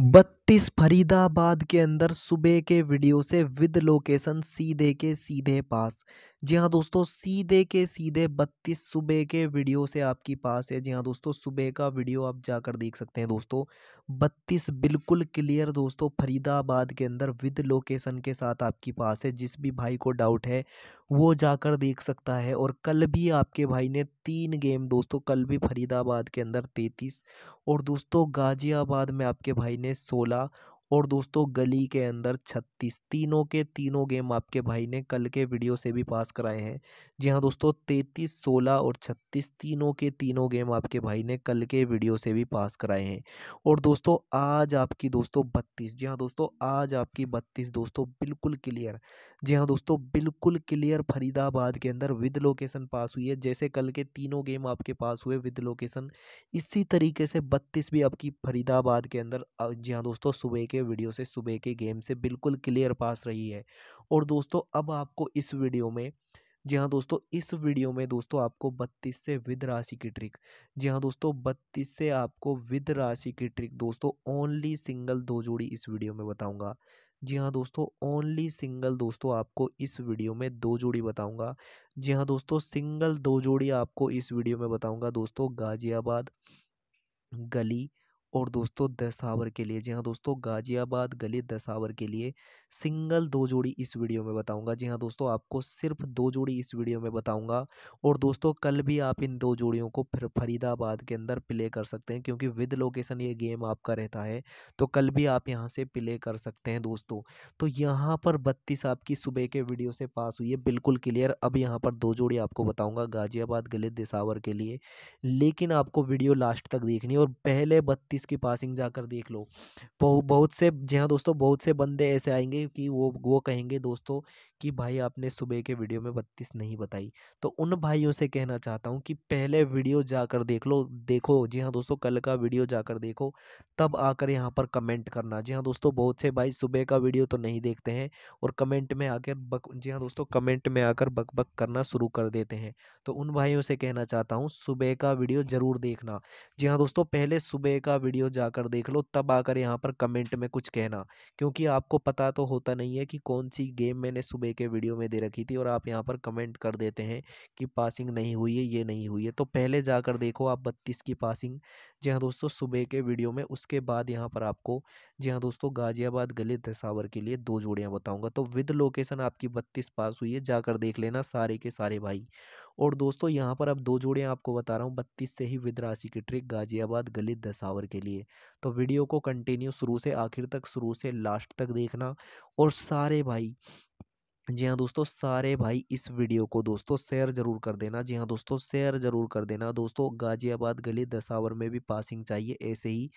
but छत्तीस फरीदाबाद के अंदर सुबह के वीडियो से विद लोकेशन सीधे के सीधे पास जी हाँ दोस्तों सीधे के सीधे बत्तीस सुबह के वीडियो से आपकी पास है जी हाँ दोस्तों सुबह का वीडियो आप जाकर देख सकते हैं दोस्तों बत्तीस बिल्कुल क्लियर दोस्तों फरीदाबाद के अंदर विद लोकेशन के साथ आपकी पास है जिस भी भाई को डाउट है वो जाकर देख सकता है और कल भी आपके भाई ने तीन गेम दोस्तों कल भी फरीदाबाद के अंदर तैतीस और दोस्तों गाजियाबाद में आपके भाई ने सोलह 있습니다. और दोस्तों गली के अंदर छत्तीस तीनों के तीनों गेम आपके भाई ने कल के वीडियो से भी पास कराए हैं जी हाँ दोस्तों तैतीस सोलह और छत्तीस तीनों के तीनों गेम आपके भाई ने कल के वीडियो से भी पास कराए हैं और दोस्तों आज आपकी दोस्तों बत्तीस जी हाँ दोस्तों आज आपकी बत्तीस दोस्तों बिल्कुल क्लियर जी हाँ दोस्तों बिल्कुल क्लियर फरीदाबाद के अंदर विद लोकेशन पास हुई है जैसे कल के तीनों गेम आपके पास हुए विद लोकेशन इसी तरीके से बत्तीस भी आपकी फरीदाबाद के अंदर जी हाँ दोस्तों सुबह के के वीडियो से सुबह के गेम से बिल्कुल क्लियर पास रही है और दोस्तों अब आपको इस वीडियो में जी हाँ दोस्तों इस वीडियो में दोस्तों आपको 32 से विद राशि की ट्रिक जी हाँ दोस्तों 32 से आपको विद राशि की ट्रिक दोस्तों ओनली सिंगल दो जोड़ी इस वीडियो में बताऊंगा जी हाँ दोस्तों ओनली सिंगल दोस्तों आपको इस वीडियो में दो जोड़ी बताऊंगा जी हाँ दोस्तों सिंगल दो जोड़ी आपको इस वीडियो में बताऊँगा दोस्तों गाजियाबाद गली और दोस्तों दशावर के लिए जी हाँ दोस्तों गाजियाबाद गली दशावर के लिए सिंगल दो जोड़ी इस वीडियो में बताऊंगा जी हाँ दोस्तों आपको सिर्फ दो जोड़ी इस वीडियो में बताऊंगा और दोस्तों कल भी आप इन दो जोड़ियों को फिर फरीदाबाद के अंदर प्ले कर सकते हैं क्योंकि विद लोकेशन ये गेम आपका रहता है तो कल भी आप यहाँ से प्ले कर सकते हैं दोस्तों तो यहाँ पर बत्तीस आपकी सुबह के वीडियो से पास हुई है बिल्कुल क्लियर अब यहाँ पर दो जोड़ी आपको बताऊँगा गाजियाबाद गली दसावर के लिए लेकिन आपको वीडियो लास्ट तक देखनी और पहले बत्तीस बीस की पासिंग जाकर देख लो बहुत से जी हाँ दोस्तों बहुत से बंदे ऐसे आएंगे कि वो वो कहेंगे दोस्तों कि भाई आपने सुबह के वीडियो में बत्तीस नहीं बताई तो उन भाइयों से कहना चाहता हूँ कि पहले वीडियो जाकर देख लो देखो जी हाँ दोस्तों कल का वीडियो जाकर देखो तब आकर यहाँ पर कमेंट करना जी हाँ दोस्तों बहुत से भाई सुबह का वीडियो तो नहीं देखते हैं और कमेंट में आकर बक जी हाँ दोस्तों कमेंट में आकर बक बक करना शुरू कर देते हैं तो उन भाइयों से कहना चाहता हूँ सुबह का वीडियो ज़रूर देखना जी हाँ दोस्तों पहले सुबह का वीडियो जाकर देख लो तब आकर यहाँ पर कमेंट में कुछ कहना क्योंकि आपको पता तो होता नहीं है कि कौन सी गेम मैंने सुबह मुंबई के वीडियो में दे रखी थी और आप यहाँ पर कमेंट कर देते हैं कि पासिंग नहीं हुई है ये नहीं हुई है तो पहले जाकर देखो आप बत्तीस की पासिंग जी हाँ दोस्तों सुबह के वीडियो में उसके बाद यहाँ पर आपको जी हाँ दोस्तों गाजियाबाद गले दसावर के लिए दो जोड़ियाँ बताऊँगा तो विद लोकेशन आपकी बत्तीस पास हुई है जाकर देख लेना सारे के सारे भाई और दोस्तों यहाँ पर अब दो जोड़े आपको बता रहा हूँ बत्तीस से ही विद राशि की ट्रिक गाजियाबाद गलित दसावर के लिए तो वीडियो को कंटिन्यू शुरू से आखिर तक शुरू से लास्ट तक देखना और सारे भाई जी हाँ दोस्तों सारे भाई इस वीडियो को दोस्तों शेयर ज़रूर कर देना जी हाँ दोस्तों शेयर ज़रूर कर देना दोस्तों गाज़ियाबाद गली दसावर में भी पासिंग चाहिए ऐसे ही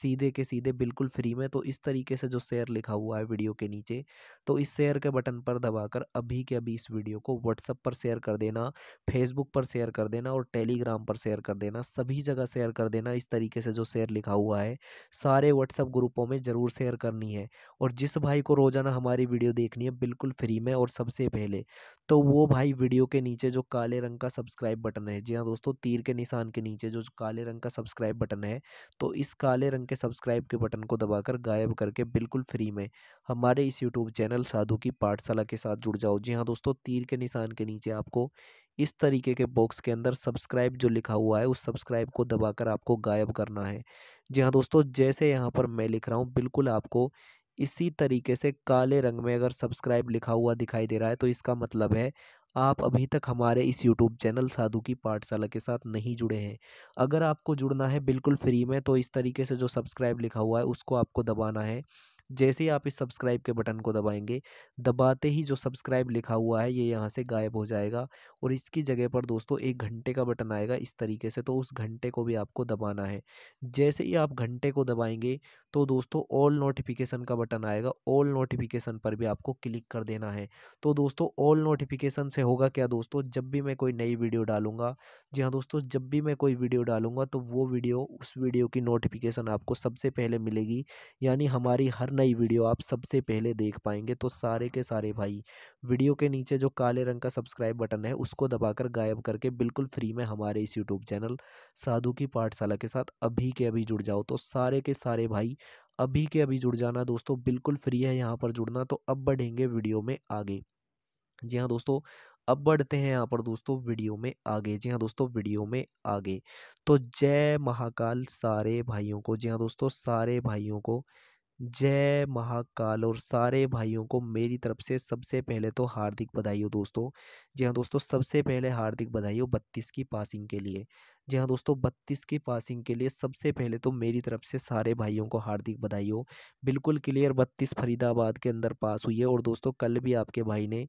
सीधे के सीधे बिल्कुल फ्री में तो इस तरीके से जो शेयर लिखा हुआ है वीडियो के नीचे तो इस शेयर के बटन पर दबाकर अभी के अभी इस वीडियो को व्हाट्सअप पर शेयर कर देना फेसबुक पर शेयर कर देना और टेलीग्राम पर शेयर कर देना सभी जगह शेयर कर देना इस तरीके से जो शेयर लिखा हुआ है सारे व्हाट्सअप ग्रुपों में ज़रूर शेयर करनी है और जिस भाई को रोज़ाना हमारी वीडियो देखनी है बिल्कुल फ्री में है और सबसे पहले तो वो भाई वीडियो के नीचे जो काले रंग का सब्सक्राइब बटन है जी हाँ दोस्तों तीर के निशान के नीचे जो काले रंग का सब्सक्राइब बटन है तो इस काले रंग के सब्सक्राइब के बटन को दबाकर गायब करके बिल्कुल फ्री में हमारे इस यूट्यूब चैनल साधु की पाठशाला के साथ जुड़ जाओ जी हाँ दोस्तों तीर के निशान के नीचे आपको इस तरीके के बॉक्स के अंदर सब्सक्राइब जो लिखा हुआ है उस सब्सक्राइब को दबाकर आपको गायब करना है जी हाँ दोस्तों जैसे यहाँ पर मैं लिख रहा हूँ बिल्कुल आपको इसी तरीके से काले रंग में अगर सब्सक्राइब लिखा हुआ दिखाई दे रहा है तो इसका मतलब है आप अभी तक हमारे इस यूट्यूब चैनल साधु की पाठशाला के साथ नहीं जुड़े हैं अगर आपको जुड़ना है बिल्कुल फ्री में तो इस तरीके से जो सब्सक्राइब लिखा हुआ है उसको आपको दबाना है जैसे ही आप इस सब्सक्राइब के बटन को दबाएंगे दबाते ही जो सब्सक्राइब लिखा हुआ है ये यहाँ से गायब हो जाएगा और इसकी जगह पर दोस्तों एक घंटे का बटन आएगा इस तरीके से तो उस घंटे को भी आपको दबाना है जैसे ही आप घंटे को दबाएंगे तो दोस्तों ऑल नोटिफिकेशन का बटन आएगा ऑल नोटिफिकेशन पर भी आपको क्लिक कर देना है तो दोस्तों ऑल नोटिफिकेशन से होगा क्या दोस्तों जब भी मैं कोई नई वीडियो डालूंगा जी हाँ दोस्तों जब भी मैं कोई वीडियो डालूंगा तो वो वीडियो उस वीडियो की नोटिफिकेशन आपको सबसे पहले मिलेगी यानी हमारी हर नई वीडियो आप सबसे पहले देख पाएंगे तो सारे के सारे भाई वीडियो के नीचे जो काले रंग का सब्सक्राइब बटन है उसको दबाकर गायब करके बिल्कुल फ्री में हमारे इस यूट्यूब चैनल साधु की पाठशाला के साथ अभी के अभी जुड़ जाओ तो सारे के सारे भाई अभी के अभी जुड़ जाना दोस्तों बिल्कुल फ्री है यहाँ पर जुड़ना तो अब बढ़ेंगे वीडियो में आगे जी हाँ दोस्तों अब बढ़ते हैं यहाँ पर दोस्तों वीडियो में आगे जी हाँ दोस्तों वीडियो में आगे तो जय महाकाल सारे भाइयों को जी हाँ दोस्तों सारे भाइयों को जय महाकाल और सारे भाइयों को मेरी तरफ से सबसे पहले तो हार्दिक बधाई हो दोस्तों जी हाँ दोस्तों सबसे पहले हार्दिक बधाई हो बत्तीस की पासिंग के लिए जी हाँ दोस्तों बत्तीस की पासिंग के लिए सबसे पहले तो मेरी तरफ से सारे भाइयों को हार्दिक बधाई हो बिल्कुल क्लियर बत्तीस फरीदाबाद के अंदर पास हुई है और दोस्तों कल भी आपके भाई ने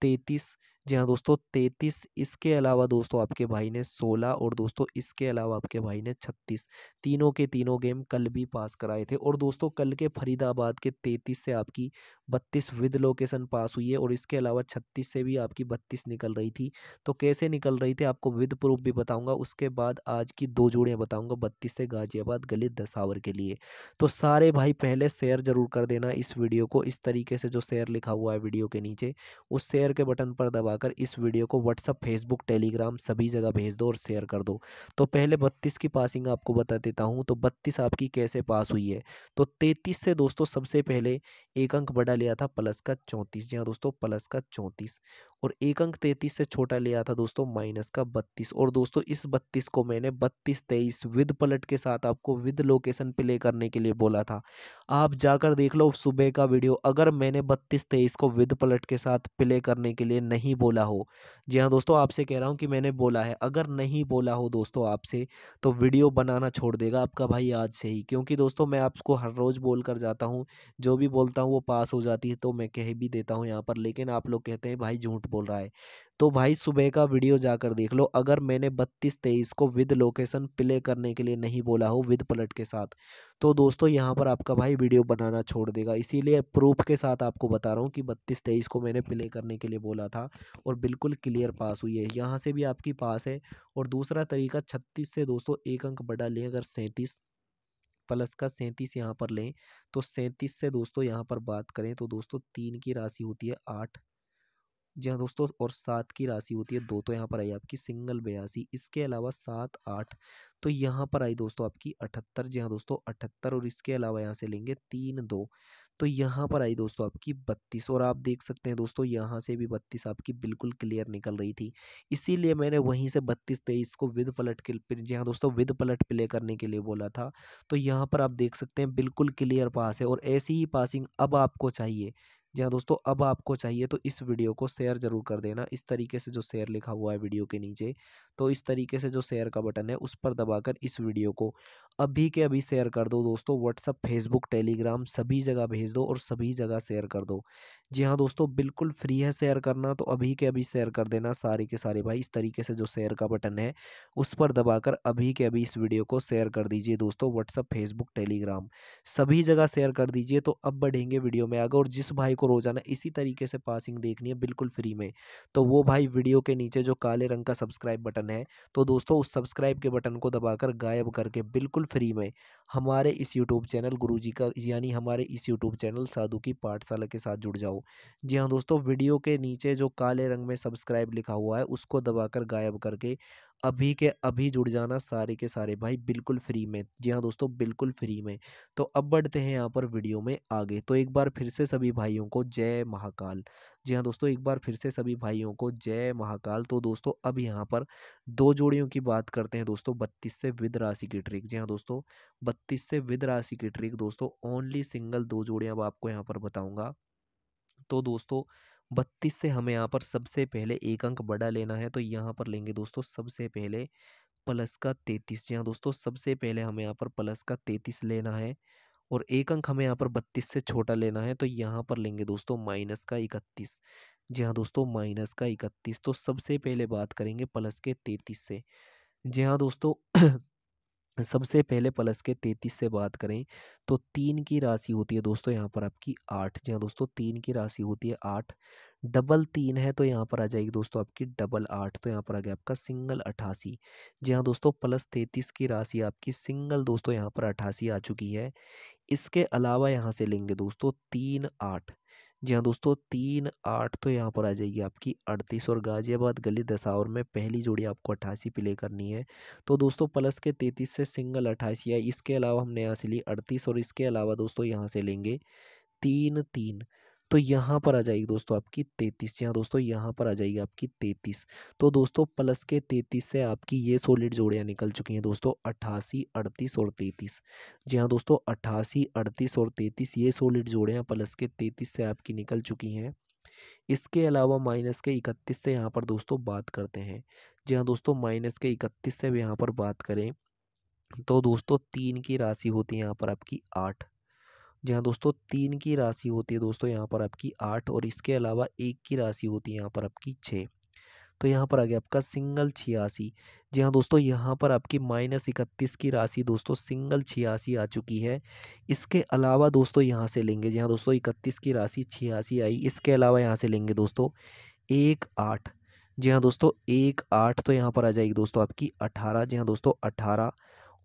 तैतीस जी हाँ दोस्तों तैतीस इसके अलावा दोस्तों आपके भाई ने सोलह और दोस्तों इसके अलावा आपके भाई ने छत्तीस तीनों के तीनों गेम कल भी पास कराए थे और दोस्तों कल के फरीदाबाद के तैतीस से आपकी बत्तीस विद लोकेशन पास हुई है और इसके अलावा छत्तीस से भी आपकी बत्तीस निकल रही थी तो कैसे निकल रही थी आपको विद प्रूफ भी बताऊँगा उसके बाद आज की दो जोड़ियाँ बताऊँगा बत्तीस से गाजियाबाद गलित दसावर के लिए तो सारे भाई पहले शेयर ज़रूर कर देना इस वीडियो को इस तरीके से जो शेयर लिखा हुआ है वीडियो के नीचे उस शेयर के बटन पर दबा दबाकर इस वीडियो को व्हाट्सअप फेसबुक टेलीग्राम सभी जगह भेज दो और शेयर कर दो तो पहले बत्तीस की पासिंग आपको बता देता हूँ तो बत्तीस आपकी कैसे पास हुई है तो तैंतीस से दोस्तों सबसे पहले एक अंक बढ़ा लिया था प्लस का चौंतीस जी हाँ दोस्तों प्लस का चौंतीस और एक अंक तैतीस से छोटा लिया था दोस्तों माइनस का बत्तीस और दोस्तों इस बत्तीस को मैंने बत्तीस तेईस विद पलट के साथ आपको विद लोकेशन प्ले करने के लिए बोला था आप जाकर देख लो सुबह का वीडियो अगर मैंने बत्तीस तेईस को विद पलट के साथ प्ले करने के लिए नहीं बोला हो जी हाँ दोस्तों आपसे कह रहा हूँ कि मैंने बोला है अगर नहीं बोला हो दोस्तों आपसे तो वीडियो बनाना छोड़ देगा आपका भाई आज से ही क्योंकि दोस्तों मैं आपको हर रोज़ बोल कर जाता हूँ जो भी बोलता हूँ वो पास हो जाती है तो मैं कह भी देता हूँ यहाँ पर लेकिन आप लोग कहते हैं भाई झूठ बोल रहा है तो भाई सुबह का वीडियो जाकर देख लो अगर मैंने बत्तीस तेईस को विद लोकेशन प्ले करने के लिए नहीं बोला हो विद पलट के साथ तो दोस्तों यहाँ पर आपका भाई वीडियो बनाना छोड़ देगा इसीलिए प्रूफ के साथ आपको बता रहा हूँ कि बत्तीस तेईस को मैंने प्ले करने के लिए बोला था और बिल्कुल क्लियर पास हुई है यहाँ से भी आपकी पास है और दूसरा तरीका छत्तीस से दोस्तों एक अंक बढ़ा लें अगर सैंतीस प्लस का सैंतीस यहाँ पर लें तो सैंतीस से दोस्तों यहाँ पर बात करें तो दोस्तों तीन की राशि होती है आठ जी हाँ दोस्तों और सात की राशि होती है दो तो यहाँ पर आई आपकी सिंगल बयासी इसके अलावा सात आठ तो यहाँ पर आई दोस्तों आपकी अठहत्तर जी हाँ दोस्तों अठहत्तर और इसके अलावा यहाँ से लेंगे तीन दो तो यहाँ पर आई दोस्तों आपकी बत्तीस और आप देख सकते हैं दोस्तों यहाँ से भी बत्तीस आपकी बिल्कुल क्लियर निकल रही थी इसीलिए मैंने वहीं से बत्तीस तेईस को विद पलट के जी हाँ दोस्तों विद पलट प्ले करने के लिए बोला था तो यहाँ पर आप देख सकते हैं बिल्कुल क्लियर पास है और ऐसी ही पासिंग अब आपको चाहिए जी हाँ दोस्तों अब आपको चाहिए तो इस वीडियो को शेयर ज़रूर कर देना इस तरीके से जो शेयर लिखा हुआ है वीडियो के नीचे तो इस तरीके से जो शेयर का बटन है उस पर दबाकर इस वीडियो को अभी के अभी शेयर कर दो दोस्तों व्हाट्सअप फेसबुक टेलीग्राम सभी जगह भेज दो और सभी जगह शेयर कर दो जी हाँ दोस्तों बिल्कुल फ्री है शेयर करना तो अभी के अभी शेयर कर देना सारे के सारे भाई इस तरीके से जो शेयर का बटन है उस पर दबाकर अभी के अभी इस वीडियो को शेयर कर दीजिए दोस्तों व्हाट्सअप फेसबुक टेलीग्राम सभी जगह शेयर कर दीजिए तो अब बढ़ेंगे वीडियो में आगे और जिस भाई को रोज़ाना इसी तरीके से पासिंग देखनी है बिल्कुल फ्री में तो वो भाई वीडियो के नीचे जो काले रंग का सब्सक्राइब बटन है तो दोस्तों उस सब्सक्राइब के बटन को दबाकर गायब करके बिल्कुल फ्री में हमारे इस यूट्यूब चैनल गुरु जी का यानी हमारे इस यूट्यूब चैनल साधु की पाठशाला के साथ जुड़ जाओ जी हाँ दोस्तों वीडियो के नीचे जो काले रंग में सब्सक्राइब लिखा हुआ है उसको दबाकर गायब करके अभी के अभी जुड़ जाना सारे के सारे भाई बिल्कुल फ्री में जी हाँ दोस्तों बिल्कुल फ्री में तो अब बढ़ते हैं यहाँ पर वीडियो में आगे तो एक बार फिर से सभी भाइयों को जय महाकाल जी हाँ दोस्तों एक बार फिर से सभी भाइयों को जय महाकाल तो दोस्तों अब यहाँ पर दो जोड़ियों की बात करते हैं दोस्तों बत्तीस से विद राशि की ट्रिक जी हाँ दोस्तों बत्तीस से विद राशि की ट्रिक दोस्तों ओनली सिंगल दो जोड़ियाँ अब आपको यहाँ पर बताऊँगा तो दोस्तों बत्तीस से हमें यहाँ पर सबसे पहले एक अंक बड़ा लेना है तो यहाँ पर लेंगे दोस्तों सबसे पहले प्लस का तैतीस जी हाँ दोस्तों सबसे पहले हमें यहाँ पर प्लस का तैतीस लेना है और एक अंक हमें यहाँ पर बत्तीस से छोटा लेना है तो यहाँ पर लेंगे दोस्तों माइनस का इकतीस जी हाँ दोस्तों माइनस का इकतीस तो सबसे पहले बात करेंगे प्लस के तैतीस से जी हाँ दोस्तों सबसे पहले प्लस के तैतीस से बात करें तो तीन की राशि होती है दोस्तों यहाँ पर आपकी आठ जी हाँ दोस्तों तीन की राशि होती है आठ डबल तीन है तो यहाँ पर आ जाएगी दोस्तों आपकी डबल आठ तो यहाँ पर आ गया आपका सिंगल अठासी जी हाँ दोस्तों प्लस तैतीस की राशि आपकी सिंगल दोस्तों यहाँ पर अठासी आ चुकी है इसके अलावा यहाँ से लेंगे दोस्तों तीन आठ जी हाँ दोस्तों तीन आठ तो यहाँ पर आ जाएगी आपकी अड़तीस और गाजियाबाद गली दसावर में पहली जोड़ी आपको अट्ठासी प्ले करनी है तो दोस्तों प्लस के तैतीस से सिंगल अट्ठासी है इसके अलावा हमने यहाँ से ली अड़तीस और इसके अलावा दोस्तों यहाँ से लेंगे तीन तीन तो यहाँ पर आ जाएगी दोस्तों आपकी तैतीस यहाँ दोस्तों यहाँ पर आ जाएगी आपकी तैतीस तो दोस्तों प्लस के तैतीस से आपकी ये सोलिड जोड़ियाँ निकल चुकी हैं दोस्तों अट्ठासी अड़तीस और तैतीस जी हाँ दोस्तों अट्ठासी अड़तीस और तैतीस ये सोलिड जोड़ियाँ प्लस के तैतीस से आपकी निकल चुकी हैं इसके अलावा माइनस के इकतीस से यहाँ पर दोस्तों बात करते हैं जी हाँ दोस्तों माइनस के इकतीस से भी यहाँ पर बात करें तो दोस्तों तीन की राशि होती है यहाँ पर आपकी आठ जी हाँ दोस्तों तीन की राशि होती है दोस्तों यहाँ पर आपकी आठ और इसके अलावा एक की राशि होती है यहाँ पर आपकी छः तो यहाँ पर आ गया आपका सिंगल छियासी जी हाँ दोस्तों यहाँ पर आपकी माइनस इकतीस की राशि दोस्तों सिंगल छियासी आ चुकी है इसके अलावा दोस्तों यहाँ से लेंगे जी हाँ दोस्तों इकतीस की राशि छियासी आई इसके अलावा यहाँ से लेंगे दोस्तों एक आठ जी हाँ दोस्तों एक आठ तो यहाँ पर आ जाएगी दोस्तों आपकी अठारह जी हाँ दोस्तों अठारह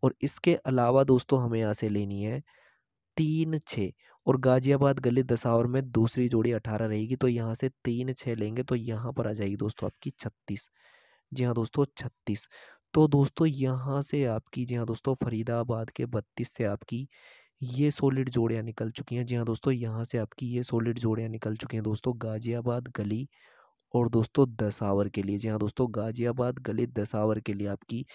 और इसके अलावा दोस्तों हमें यहाँ से लेनी है तीन छः और गाज़ियाबाद गली दसावर में दूसरी जोड़ी अठारह रहेगी तो यहाँ से तीन छः लेंगे तो यहाँ पर आ जाएगी दोस्तों आपकी छत्तीस जी हाँ दोस्तों छत्तीस तो दोस्तों यहाँ से आपकी जी हाँ दोस्तों फरीदाबाद के बत्तीस से आपकी ये सॉलिड जोड़ियाँ निकल चुकी हैं जी हाँ दोस्तों यहाँ से आपकी ये सॉलिड जोड़ियाँ निकल चुकी हैं दोस्तों गाज़ियाबाद गली और दोस्तों दसावर के लिए जी हाँ दोस्तों गाजियाबाद गली दसावर के लिए आपकी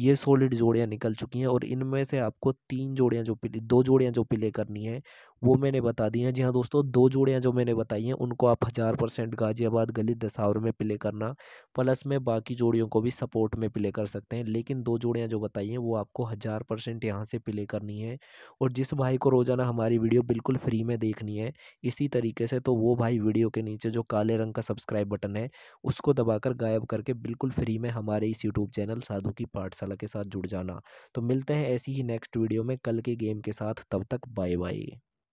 ये सॉलिड जोड़ियाँ निकल चुकी हैं और इनमें से आपको तीन जोड़ियाँ जो पिले दो जोड़ियाँ जो पिले करनी है वो मैंने बता दी हैं जी हाँ दोस्तों दो जोड़ियाँ जो मैंने बताई हैं उनको आप हज़ार परसेंट गाज़ियाबाद गली दसावर में प्ले करना प्लस में बाकी जोड़ियों को भी सपोर्ट में प्ले कर सकते हैं लेकिन दो जोड़ियाँ जो बताई हैं वो आपको हज़ार परसेंट यहाँ से प्ले करनी है और जिस भाई को रोज़ाना हमारी वीडियो बिल्कुल फ्री में देखनी है इसी तरीके से तो वो भाई वीडियो के नीचे जो काले रंग का सब्सक्राइब बटन है उसको दबाकर गायब करके बिल्कुल फ्री में हमारे इस यूट्यूब चैनल साधु की पाठशाला के साथ जुड़ जाना तो मिलते हैं ऐसी ही नेक्स्ट वीडियो में कल के गेम के साथ तब तक बाय बाय